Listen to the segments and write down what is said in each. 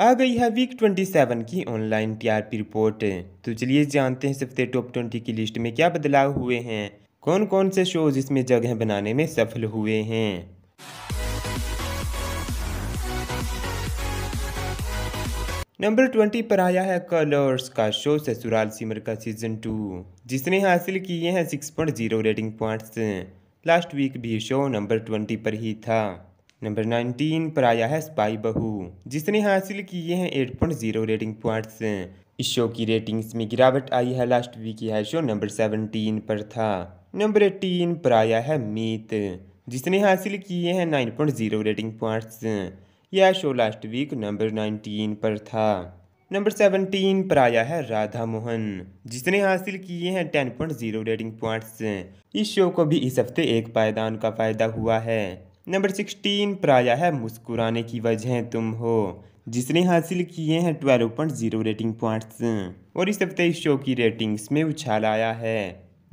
आ गई है वीक 27 की ऑनलाइन टीआरपी रिपोर्ट तो चलिए जानते हैं सबसे टॉप 20 की लिस्ट में क्या बदलाव हुए हैं कौन कौन से शोज इसमें जगह बनाने में सफल हुए हैं नंबर ट्वेंटी पर आया है कलर्स का शो ससुराल सिमर का सीजन टू जिसने हासिल किए हैं six point zero rating points last week भी शो नंबर ट्वेंटी पर ही था नंबर नाइनटीन पर आया है स्पाई बहू जिसने हासिल किए हैं eight point zero rating points इस शो की रेटिंग्स में गिरावट आई है लास्ट वीक यह शो नंबर सेवनटीन पर था नंबर एटीन पर आया है मीत जिसने हासिल किए हैं nine point zero rating points यह show last week number nineteen पर था नंबर सेवनटीन पर आया है राधा मोहन जिसने हासिल किए हैं ten point zero rating points इस शो को भी इस हफ्ते एक पायदान का फायदा हुआ है नंबर सिक्सटीन आया है मुस्कुराने की वजह तुम हो जिसने हासिल किए हैं twelve point zero rating points और इस हफ्ते इस शो की रेटिंग्स में उछाल आया है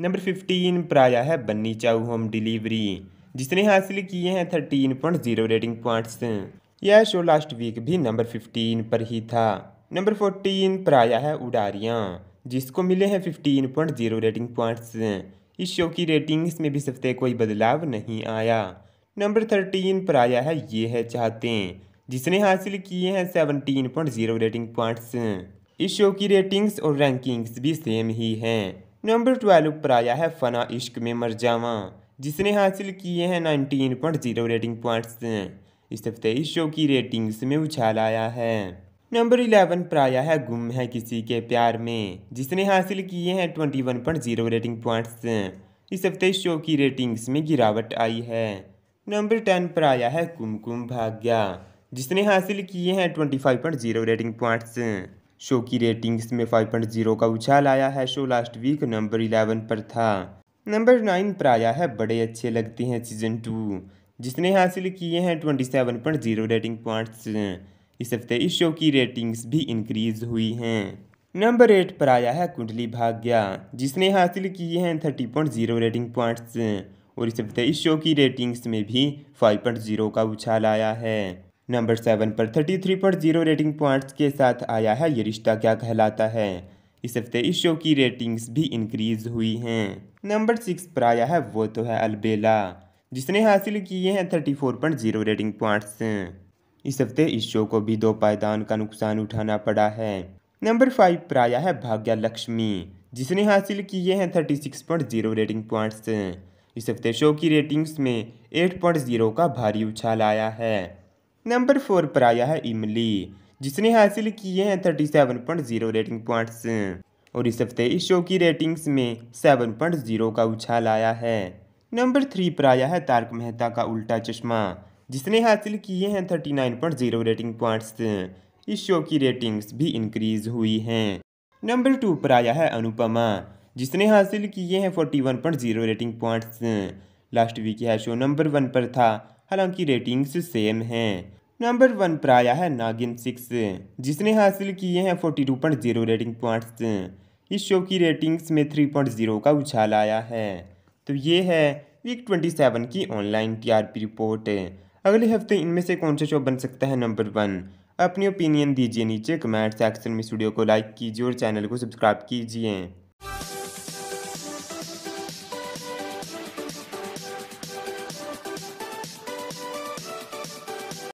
नंबर फिफ्टीन आया है बन्नी चाऊ होम डिलीवरी जिसने हासिल किए हैं thirteen point zero rating points यह शो लास्ट वीक भी नंबर फिफ्टीन पर ही था नंबर फोर्टीन आया है उडारियाँ जिसको मिले हैं fifteen point zero rating points इस शो की रेटिंग्स में भी इस हफ्ते कोई बदलाव नहीं आया नंबर थर्टीन पर आया है ये है चाहते हैं जिसने हासिल किए हैं seventeen point zero rating points इस शो की रेटिंग्स और रैंकिंग्स भी सेम ही हैं नंबर ट्वेल्व पर आया है फ़ना इश्क में मर जावा जिसने हासिल किए हैं nineteen point zero rating points इस हफ्ते इस शो की रेटिंग्स में उछाल आया है नंबर इलेवन पर आया है गुम है किसी के प्यार में जिसने हासिल किए हैं twenty one point zero rating points इस हफ्ते इस शो की रेटिंग्स में गिरावट आई है नंबर टेन पर आया है कुमकुम भाग्या जिसने हासिल किए हैं twenty five point zero rating points show की रेटिंग्स में फाइव पॉइंट जीरो का उछाल आया है show last week number eleven पर था नंबर नाइन पर आया है बड़े अच्छे लगते हैं सीजन टू जिसने हासिल किए हैं twenty seven point zero rating points इस हफ्ते इस शो की रेटिंग्स भी इंक्रीज हुई हैं नंबर एट पर आया है कुंडली भाग्या जिसने हासिल किए हैं thirty point zero rating points और इस हफ्ते इस शो की रेटिंग्स में भी 5.0 का उछाल आया है नंबर सेवन पर 33.0 रेटिंग पॉइंट्स के साथ आया है ये रिश्ता क्या कहलाता है इस हफ्ते इस शो की रेटिंग्स भी इंक्रीज हुई हैं नंबर सिक्स पर आया है वो तो है अलबेला जिसने हासिल किए हैं जीरो रेटिंग पॉइंट्स इस हफ्ते इस शो को भी दो पायदान का नुकसान उठाना पड़ा है नंबर फाइव पर आया है भाग्या लक्ष्मी जिसने हासिल किए हैं 36.0 रेटिंग पॉइंट्स इस हफ्ते शो की रेटिंग्स में एट पॉइंट जीरो का भारी उछाल आया है नंबर फोर पर आया है इमली जिसने हासिल किए हैं जीरो रेटिंग पॉइंट्स और इस हफ्ते इस शो की रेटिंग्स में सेवन पॉइंट जीरो का उछाल आया है नंबर थ्री पर आया है तारक मेहता का उल्टा चश्मा जिसने हासिल किए हैं thirty nine point zero rating points इस शो की रेटिंग्स भी इंक्रीज हुई हैं नंबर टू पर आया है अनुपमा जिसने हासिल किए हैं forty one point zero rating points last week यह शो नंबर वन पर था हालांकि रेटिंग्स सेम हैं नंबर वन पर आया है नागिन सिक्स जिसने हासिल किए हैं forty two point zero rating points इस शो की रेटिंग्स में थ्री पॉइंट जीरो का उछाल आया है तो ये है वीक ट्वेंटी सेवन की ऑनलाइन टीआरपी रिपोर्ट अगले हफ्ते इनमें से कौन सा शो बन सकता है नंबर वन अपनी ओपिनियन दीजिए नीचे कमेंट सेक्शन में स्टूडियो को लाइक कीजिए और चैनल को सब्सक्राइब कीजिए